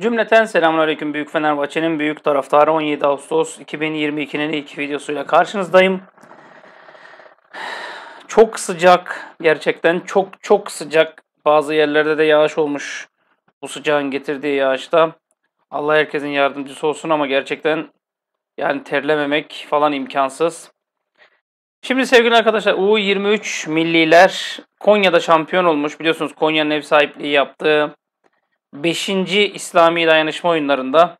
Cümleten selamünaleyküm Büyük Fenerbahçe'nin büyük taraftarı 17 Ağustos 2022'nin ilk videosuyla karşınızdayım. Çok sıcak gerçekten çok çok sıcak bazı yerlerde de yağış olmuş bu sıcağın getirdiği yağışta. Allah herkesin yardımcısı olsun ama gerçekten yani terlememek falan imkansız. Şimdi sevgili arkadaşlar U23 milliler Konya'da şampiyon olmuş. Biliyorsunuz Konya'nın ev sahipliği yaptığı 5. İslami Dayanışma Oyunları'nda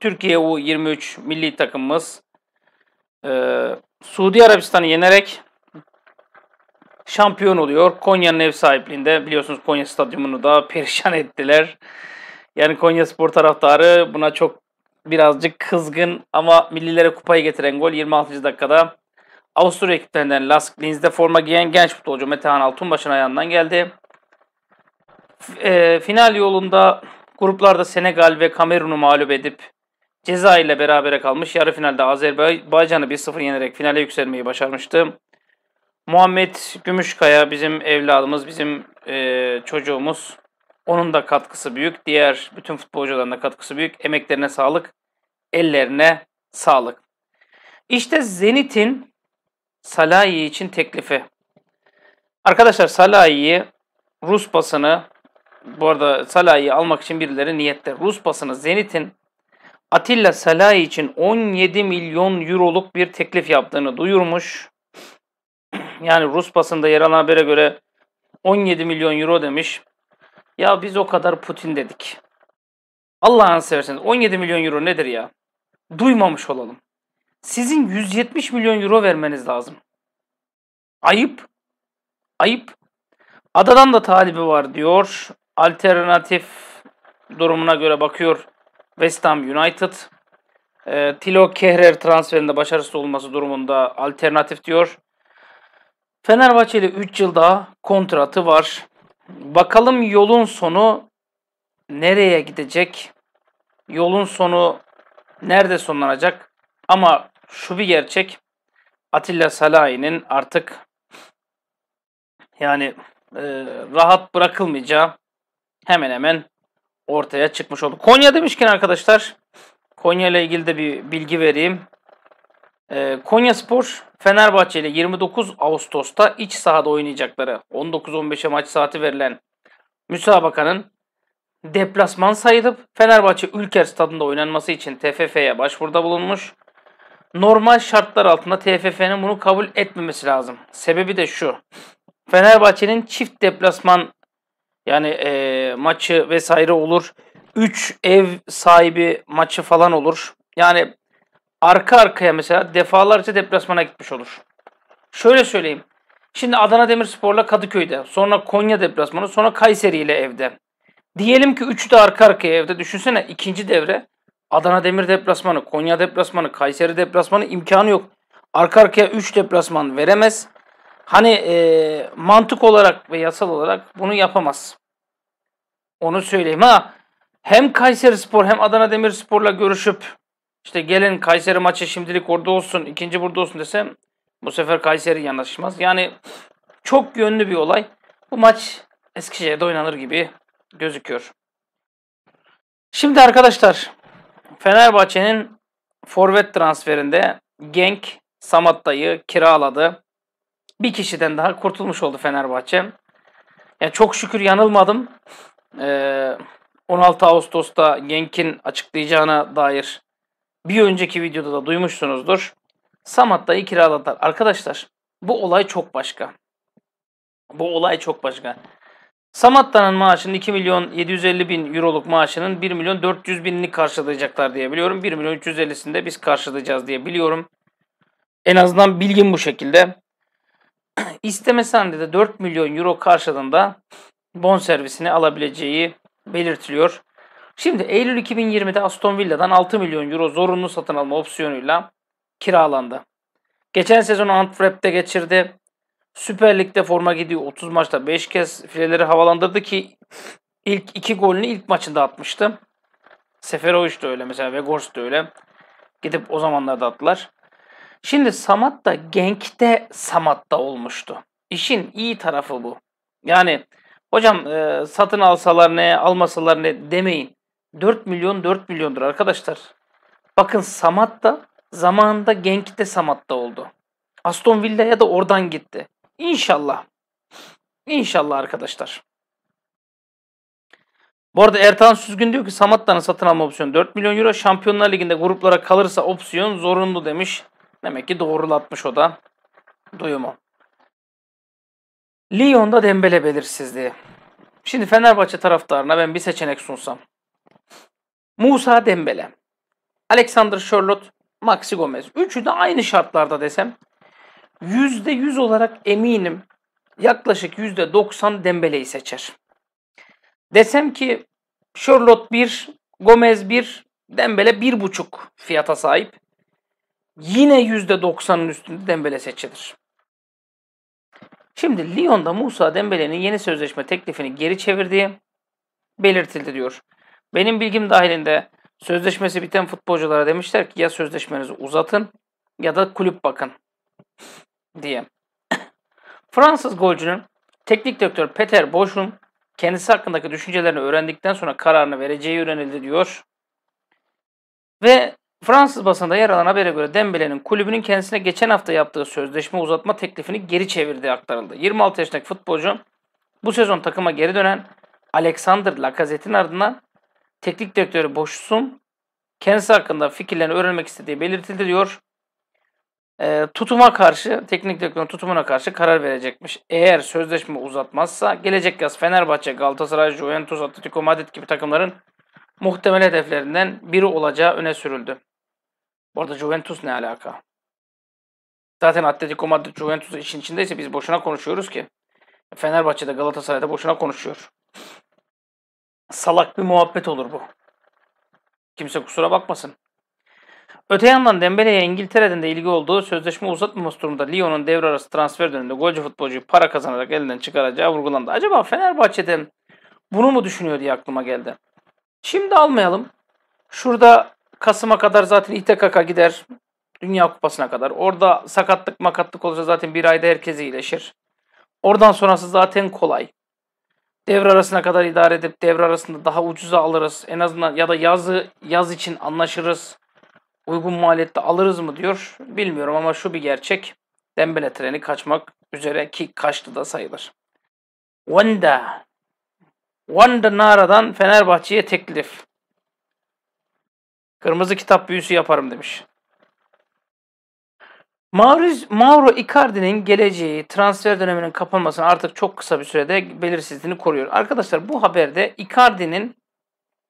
Türkiye U23 milli takımımız e, Suudi Arabistan'ı yenerek şampiyon oluyor. Konya'nın ev sahipliğinde biliyorsunuz Konya Stadyumunu da perişan ettiler. Yani Konya Spor taraftarı buna çok birazcık kızgın ama millilere kupayı getiren gol 26. dakikada Avusturya ekiplerinden Lask Linz'de forma giyen genç futbolcu Metehan Altunbaş'ın ayağından geldi e, final yolunda gruplarda Senegal ve Kamerun'u mağlup edip ceza ile berabere kalmış. Yarı finalde Azerbaycan'ı 1-0 yenerek finale yükselmeyi başarmıştı. Muhammed Gümüşkaya bizim evladımız, bizim e, çocuğumuz. Onun da katkısı büyük. Diğer bütün futbolcuların da katkısı büyük. Emeklerine sağlık, ellerine sağlık. İşte Zenit'in Salahi için teklifi. Arkadaşlar Salahi'yi Rus basını bu arada Salah'ı almak için birileri niyette. Rus basını Zenit'in Atilla Salah için 17 milyon euroluk bir teklif yaptığını duyurmuş. Yani Rus basında yer alan habere göre 17 milyon euro demiş. Ya biz o kadar Putin dedik. Allah'ını severseniz 17 milyon euro nedir ya? Duymamış olalım. Sizin 170 milyon euro vermeniz lazım. Ayıp. Ayıp. Adadan da talibi var diyor alternatif durumuna göre bakıyor West Ham United. E, Tilo Kehrer transferinde başarısız olması durumunda alternatif diyor. Fenerbahçe ile 3 yıl daha kontratı var. Bakalım yolun sonu nereye gidecek? Yolun sonu nerede sonlanacak? Ama şu bir gerçek. Atilla Salahi'nin artık yani e, rahat bırakılmayacağı hemen hemen ortaya çıkmış oldu. Konya demişken arkadaşlar Konya ile ilgili de bir bilgi vereyim. Ee, Konya Spor Fenerbahçe ile 29 Ağustos'ta iç sahada oynayacakları 19-15'e maç saati verilen müsabakanın deplasman sayılıp Fenerbahçe Ülker Stadı'nda oynanması için TFF'ye başvuruda bulunmuş. Normal şartlar altında TFF'nin bunu kabul etmemesi lazım. Sebebi de şu. Fenerbahçe'nin çift deplasman yani e, maçı vesaire olur. 3 ev sahibi maçı falan olur. Yani arka arkaya mesela defalarca deplasmana gitmiş olur. Şöyle söyleyeyim. Şimdi Adana Demirspor'la Kadıköy'de, sonra Konya deplasmanı, sonra Kayseri ile evde. Diyelim ki üçü de arka arkaya evde. Düşünsene ikinci devre Adana Demir deplasmanı, Konya deplasmanı, Kayseri deplasmanı imkanı yok. Arka arkaya 3 deplasman veremez. Hani e, mantık olarak ve yasal olarak bunu yapamaz. Onu söyleyeyim ha. Hem Kayseri Spor hem Adana Demirspor'la görüşüp işte gelin Kayseri maçı şimdilik orada olsun, ikinci burada olsun desem bu sefer Kayseri yanaşmaz. Yani çok yönlü bir olay. Bu maç Eskişehir'de oynanır gibi gözüküyor. Şimdi arkadaşlar Fenerbahçe'nin forvet transferinde Genk Samatta'yı kiraladı bir kişiden daha kurtulmuş oldu Fenerbahçe. Yani çok şükür yanılmadım. Ee, 16 Ağustos'ta Genk'in açıklayacağına dair bir önceki videoda da duymuşsunuzdur. Samat'ta'yı kiraladılar. Arkadaşlar bu olay çok başka. Bu olay çok başka. Samatta'nın maaşının 2 milyon 750 bin euroluk maaşının 1 milyon 400 binini karşılayacaklar diye biliyorum. 1 milyon 350'sini de biz karşılayacağız diye biliyorum. En azından bilgim bu şekilde. istemesen de 4 milyon euro karşılığında bon servisini alabileceği belirtiliyor. Şimdi Eylül 2020'de Aston Villa'dan 6 milyon euro zorunlu satın alma opsiyonuyla kiralandı. Geçen sezon Antwerp'te geçirdi. Süper Lig'de forma gidiyor. 30 maçta 5 kez fileleri havalandırdı ki ilk 2 golünü ilk maçında atmıştı. Seferovic de öyle mesela Vegors da öyle. Gidip o zamanlarda attılar. Şimdi Samat da Genk'te Samat'ta olmuştu. İşin iyi tarafı bu. Yani hocam e, satın alsalar ne, almasalar ne demeyin. 4 milyon 4 milyondur arkadaşlar. Bakın Samat da zamanında Genk'te Samat'ta oldu. Aston Villa'ya da oradan gitti. İnşallah. İnşallah arkadaşlar. Bu arada Ertan Süzgün diyor ki Samatta'nın satın alma opsiyonu 4 milyon euro. Şampiyonlar Ligi'nde gruplara kalırsa opsiyon zorunlu demiş. Demek ki doğrulatmış o da duyumu. Lyon'da Dembele belirsizliği. Şimdi Fenerbahçe taraftarına ben bir seçenek sunsam. Musa Dembele, Alexander Charlotte, Maxi Gomez. Üçü de aynı şartlarda desem %100 olarak eminim yaklaşık %90 Dembele'yi seçer. Desem ki Charlotte 1, Gomez 1, Dembele 1,5 fiyata sahip yine %90'ın üstünde Dembele seçilir. Şimdi Lyon'da Musa Dembele'nin yeni sözleşme teklifini geri çevirdiği belirtildi diyor. Benim bilgim dahilinde sözleşmesi biten futbolculara demişler ki ya sözleşmenizi uzatın ya da kulüp bakın diye. Fransız golcünün teknik direktör Peter Boş'un kendisi hakkındaki düşüncelerini öğrendikten sonra kararını vereceği yönelildi diyor. Ve Fransız basında yer alan habere göre Dembele'nin kulübünün kendisine geçen hafta yaptığı sözleşme uzatma teklifini geri çevirdiği aktarıldı. 26 yaşındaki futbolcu bu sezon takıma geri dönen Alexander Lacazette'in ardından teknik direktörü Boşsun kendisi hakkında fikirlerini öğrenmek istediği belirtildi diyor. E, tutuma karşı, teknik direktörün tutumuna karşı karar verecekmiş. Eğer sözleşme uzatmazsa gelecek yaz Fenerbahçe, Galatasaray, Juventus, Atletico Madrid gibi takımların muhtemel hedeflerinden biri olacağı öne sürüldü. Orada Juventus ne alaka? Zaten Atletico Madrid Juventus işin içindeyse biz boşuna konuşuyoruz ki. Fenerbahçe'de Galatasaray'da boşuna konuşuyor. Salak bir muhabbet olur bu. Kimse kusura bakmasın. Öte yandan Dembele'ye İngiltere'den de ilgi olduğu sözleşme uzatmaması durumunda Lyon'un devre arası transfer döneminde golcü futbolcuyu para kazanarak elinden çıkaracağı vurgulandı. Acaba Fenerbahçe'de bunu mu düşünüyor diye aklıma geldi. Şimdi almayalım. Şurada Kasım'a kadar zaten İTKK gider. Dünya Kupası'na kadar. Orada sakatlık makatlık olursa zaten bir ayda herkes iyileşir. Oradan sonrası zaten kolay. Devre arasına kadar idare edip devre arasında daha ucuza alırız. En azından ya da yazı yaz için anlaşırız. Uygun maliyette alırız mı diyor. Bilmiyorum ama şu bir gerçek. Dembele treni kaçmak üzere ki kaçtı da sayılır. Wanda. Wanda Nara'dan Fenerbahçe'ye teklif. Kırmızı kitap büyüsü yaparım demiş. Mauriz, Mauro Icardi'nin geleceği transfer döneminin kapanmasına artık çok kısa bir sürede belirsizliğini koruyor. Arkadaşlar bu haberde Icardi'nin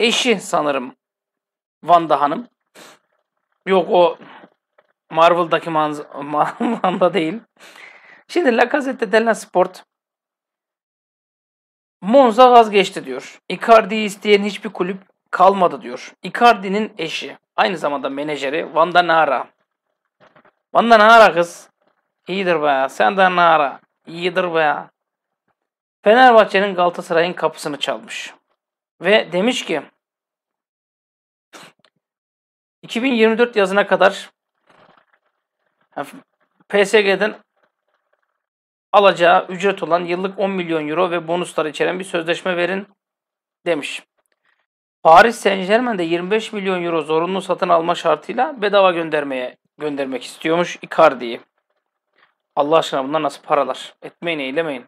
eşi sanırım Vanda Hanım. Yok o Marvel'daki Vanda değil. Şimdi La Gazzetta dello Sport Monza vazgeçti diyor. Icardi'yi isteyen hiçbir kulüp kalmadı diyor. Icardi'nin eşi, aynı zamanda menajeri Vanda Nara. Vanda Nara kız. İyidir be. Sen de Nara. İyidir be. Fenerbahçe'nin Galatasaray'ın kapısını çalmış. Ve demiş ki 2024 yazına kadar PSG'den alacağı ücret olan yıllık 10 milyon euro ve bonuslar içeren bir sözleşme verin demiş. Paris Saint Germain'de 25 milyon euro zorunlu satın alma şartıyla bedava göndermeye göndermek istiyormuş Icardi'yi. Allah aşkına bunlar nasıl paralar? Etmeyin eylemeyin.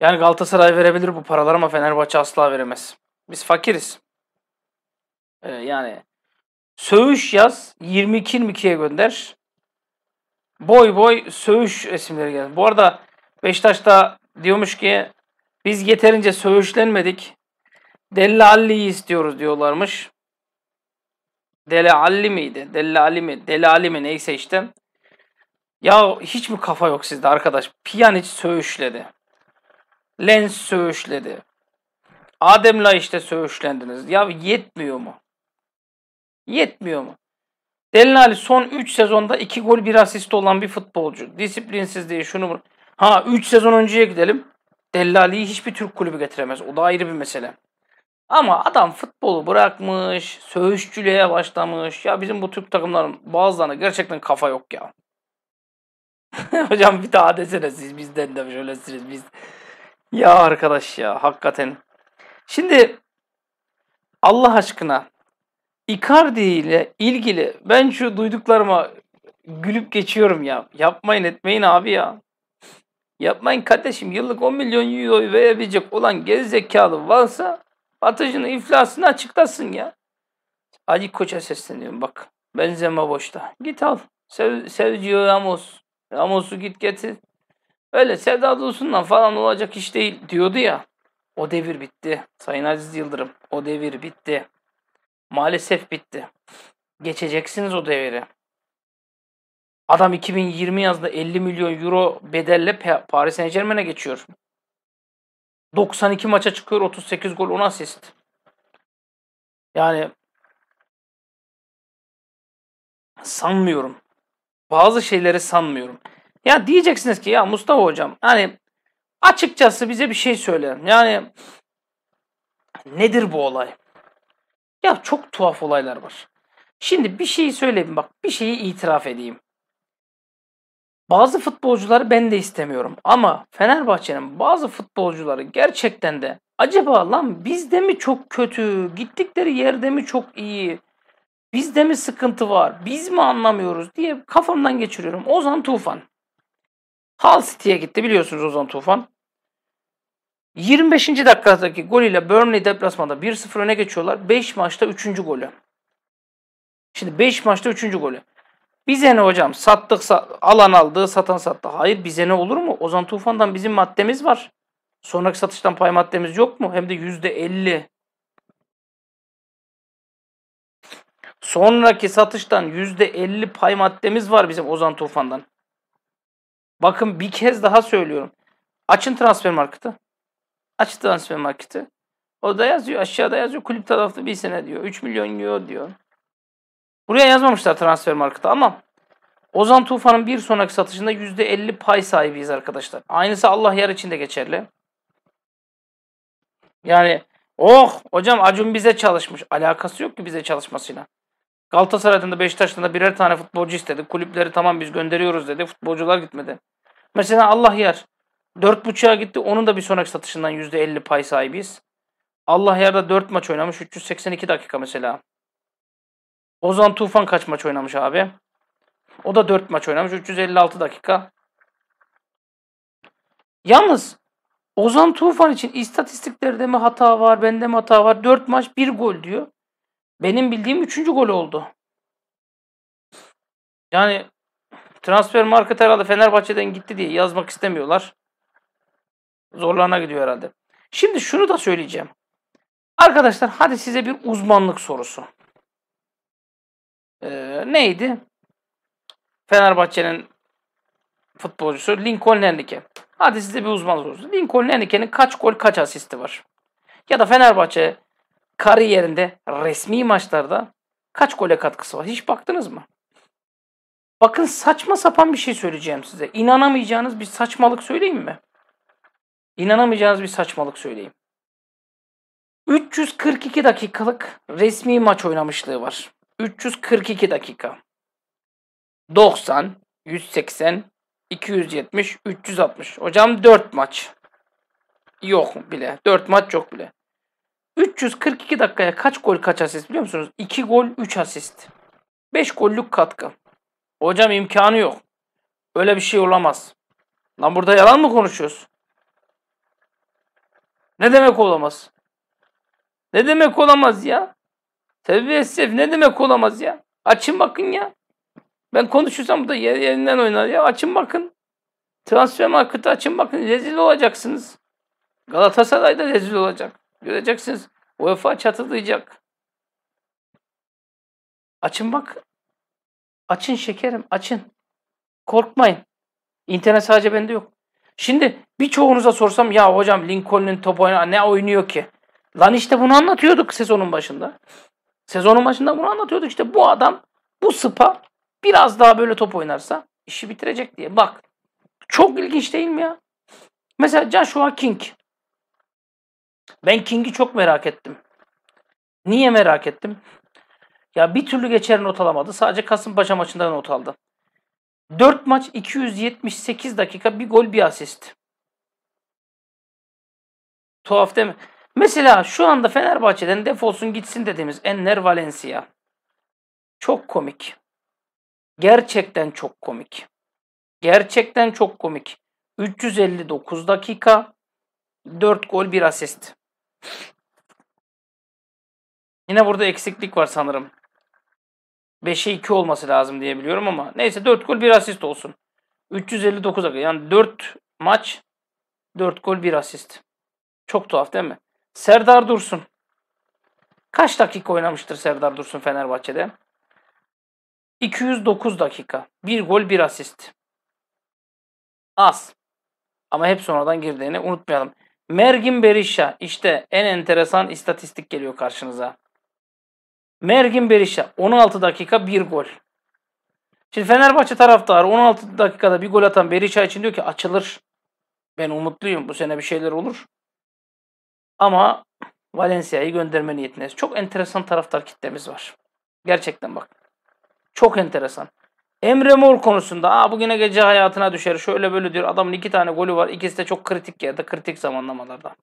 Yani Galatasaray verebilir bu paralar ama Fenerbahçe asla veremez. Biz fakiriz. Ee, yani söğüş yaz 22-22'ye gönder. Boy boy söğüş resimleri geldi. Bu arada Beşiktaş'ta diyormuş ki biz yeterince söğüşlenmedik. Delle istiyoruz diyorlarmış. Dele miydi? Delle mi? Dele mi? Neyse işte. Ya hiç mi kafa yok sizde arkadaş? Piyanic söğüşledi. Lens söğüşledi. Adem'la işte söğüşlendiniz. Ya yetmiyor mu? Yetmiyor mu? Delin son 3 sezonda 2 gol 1 asist olan bir futbolcu. Disiplinsizliği şunu... Ha 3 sezon önceye gidelim. Delali'yi hiçbir Türk kulübü getiremez. O da ayrı bir mesele. Ama adam futbolu bırakmış, söğüşçülüğe başlamış. Ya bizim bu Türk takımların bazılarına gerçekten kafa yok ya. Hocam bir daha desene siz bizden de şöylesiniz biz. Ya arkadaş ya hakikaten. Şimdi Allah aşkına Icardi ile ilgili ben şu duyduklarıma gülüp geçiyorum ya. Yapmayın etmeyin abi ya. Yapmayın kardeşim yıllık 10 milyon euro verebilecek olan geri zekalı varsa Batıcının iflasını açıklasın ya. Ali Koç'a sesleniyorum bak. Benzeme boşta. Git al. Sev, Sevgio Ramos. Ramos'u git getir. Öyle Sevda Dursun'dan falan olacak iş değil diyordu ya. O devir bitti. Sayın Aziz Yıldırım. O devir bitti. Maalesef bitti. Geçeceksiniz o deviri. Adam 2020 yazında 50 milyon euro bedelle Paris Saint Germain'e geçiyor. 92 maça çıkıyor 38 gol 10 asist. Yani sanmıyorum. Bazı şeyleri sanmıyorum. Ya diyeceksiniz ki ya Mustafa hocam hani açıkçası bize bir şey söyle. Yani nedir bu olay? Ya çok tuhaf olaylar var. Şimdi bir şeyi söyleyeyim bak bir şeyi itiraf edeyim. Bazı futbolcuları ben de istemiyorum ama Fenerbahçe'nin bazı futbolcuları gerçekten de acaba lan bizde mi çok kötü, gittikleri yerde mi çok iyi, bizde mi sıkıntı var, biz mi anlamıyoruz diye kafamdan geçiriyorum. Ozan Tufan. Hull City'ye gitti biliyorsunuz Ozan Tufan. 25. dakikadaki golüyle Burnley deplasmanda 1-0 öne geçiyorlar. 5 maçta 3. golü. Şimdi 5 maçta 3. golü. Bize ne hocam? Sattık, alan aldı, satan sattı. Hayır bize ne olur mu? Ozan Tufan'dan bizim maddemiz var. Sonraki satıştan pay maddemiz yok mu? Hem de yüzde elli. Sonraki satıştan yüzde elli pay maddemiz var bizim Ozan Tufan'dan. Bakın bir kez daha söylüyorum. Açın transfer marketi. Aç transfer marketi. O da yazıyor aşağıda yazıyor kulüp taraflı bir sene diyor. 3 milyon euro diyor. Buraya yazmamışlar transfer marketi ama Ozan Tufan'ın bir sonraki satışında %50 pay sahibiyiz arkadaşlar. Aynısı Allah yer de geçerli. Yani oh hocam Acun bize çalışmış. Alakası yok ki bize çalışmasıyla. Galatasaray'dan da Beşiktaş'tan da birer tane futbolcu istedi. Kulüpleri tamam biz gönderiyoruz dedi. Futbolcular gitmedi. Mesela Allah yer. 4.5'a gitti. Onun da bir sonraki satışından %50 pay sahibiyiz. Allah yerde 4 maç oynamış. 382 dakika mesela. Ozan Tufan kaç maç oynamış abi? O da 4 maç oynamış. 356 dakika. Yalnız Ozan Tufan için istatistiklerde mi hata var, bende mi hata var? 4 maç 1 gol diyor. Benim bildiğim 3. gol oldu. Yani transfer market herhalde Fenerbahçe'den gitti diye yazmak istemiyorlar. Zorlarına gidiyor herhalde. Şimdi şunu da söyleyeceğim. Arkadaşlar hadi size bir uzmanlık sorusu e, neydi? Fenerbahçe'nin futbolcusu Lincoln Henrique. Hadi size bir uzman sorusu. Lincoln Henrique'nin kaç gol kaç asisti var? Ya da Fenerbahçe kariyerinde resmi maçlarda kaç gole katkısı var? Hiç baktınız mı? Bakın saçma sapan bir şey söyleyeceğim size. İnanamayacağınız bir saçmalık söyleyeyim mi? İnanamayacağınız bir saçmalık söyleyeyim. 342 dakikalık resmi maç oynamışlığı var. 342 dakika. 90, 180, 270, 360. Hocam 4 maç. Yok bile. 4 maç yok bile. 342 dakikaya kaç gol kaç asist biliyor musunuz? 2 gol 3 asist. 5 gollük katkı. Hocam imkanı yok. Öyle bir şey olamaz. Lan burada yalan mı konuşuyoruz? Ne demek olamaz? Ne demek olamaz ya? Terbiyesiz ne demek olamaz ya? Açın bakın ya. Ben konuşursam da yer yerinden oynar ya. Açın bakın. Transfer marketi açın bakın. Rezil olacaksınız. Galatasaray da rezil olacak. Göreceksiniz. UEFA çatılacak. Açın bak. Açın şekerim açın. Korkmayın. İnternet sadece bende yok. Şimdi birçoğunuza sorsam ya hocam Lincoln'un top oyna ne oynuyor ki? Lan işte bunu anlatıyorduk sezonun başında. Sezonun başında bunu anlatıyorduk işte bu adam bu Spa biraz daha böyle top oynarsa işi bitirecek diye. Bak çok ilginç değil mi ya? Mesela Joshua King. Ben King'i çok merak ettim. Niye merak ettim? Ya bir türlü geçer not alamadı. Sadece Kasımpaşa maçında not aldı. 4 maç 278 dakika bir gol bir asist. Tuhaf değil mi? Mesela şu anda Fenerbahçe'den defolsun gitsin dediğimiz Enner Valencia. Çok komik. Gerçekten çok komik. Gerçekten çok komik. 359 dakika 4 gol 1 asist. Yine burada eksiklik var sanırım. 5'e 2 olması lazım diye biliyorum ama neyse 4 gol 1 asist olsun. 359 dakika yani 4 maç 4 gol 1 asist. Çok tuhaf değil mi? Serdar Dursun. Kaç dakika oynamıştır Serdar Dursun Fenerbahçe'de? 209 dakika. Bir gol bir asist. Az. Ama hep sonradan girdiğini unutmayalım. Mergin Berisha. işte en enteresan istatistik geliyor karşınıza. Mergin Berisha 16 dakika bir gol. Şimdi Fenerbahçe taraftarı 16 dakikada bir gol atan Berisha için diyor ki açılır. Ben umutluyum bu sene bir şeyler olur. Ama Valencia'yı gönderme niyetindeyiz. Çok enteresan taraftar kitlemiz var. Gerçekten bak. Çok enteresan. Emre Mor konusunda Aa, bugüne gece hayatına düşer. Şöyle böyle diyor. Adamın iki tane golü var. İkisi de çok kritik yerde. Kritik zamanlamalarda.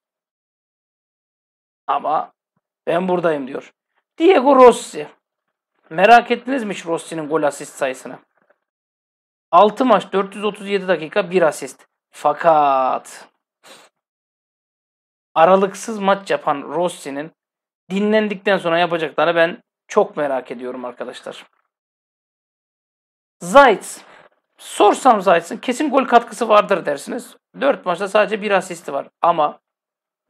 Ama ben buradayım diyor. Diego Rossi. Merak ettiniz mi Rossi'nin gol asist sayısını? 6 maç 437 dakika 1 asist. Fakat aralıksız maç yapan Rossi'nin dinlendikten sonra yapacaklarını ben çok merak ediyorum arkadaşlar. Zayt. Sorsam Zayt'sın kesin gol katkısı vardır dersiniz. 4 maçta sadece bir asisti var ama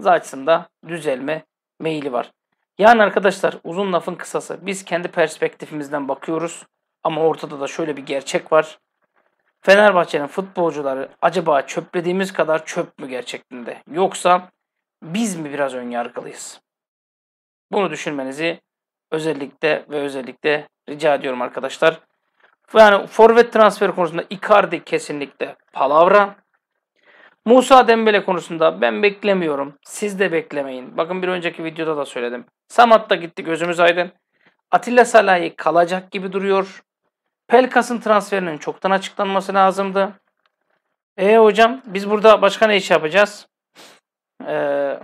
Zayt'sın da düzelme meyili var. Yani arkadaşlar uzun lafın kısası biz kendi perspektifimizden bakıyoruz ama ortada da şöyle bir gerçek var. Fenerbahçe'nin futbolcuları acaba çöplediğimiz kadar çöp mü gerçekten de? Yoksa biz mi biraz önyargılıyız? Bunu düşünmenizi özellikle ve özellikle rica ediyorum arkadaşlar. Yani forvet transfer konusunda Icardi kesinlikle palavra. Musa Dembele konusunda ben beklemiyorum. Siz de beklemeyin. Bakın bir önceki videoda da söyledim. Samat da gitti gözümüz aydın. Atilla Salahi kalacak gibi duruyor. Pelkas'ın transferinin çoktan açıklanması lazımdı. E hocam biz burada başka ne iş yapacağız? e,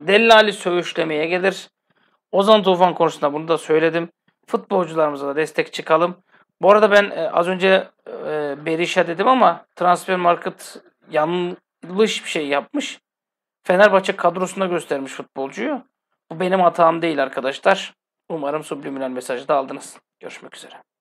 Dellali söğüşlemeye gelir. Ozan Tufan konusunda bunu da söyledim. Futbolcularımıza da destek çıkalım. Bu arada ben e, az önce e, Berisha dedim ama Transfer Market yanlış bir şey yapmış. Fenerbahçe kadrosunda göstermiş futbolcuyu. Bu benim hatam değil arkadaşlar. Umarım subliminal mesajı da aldınız. Görüşmek üzere.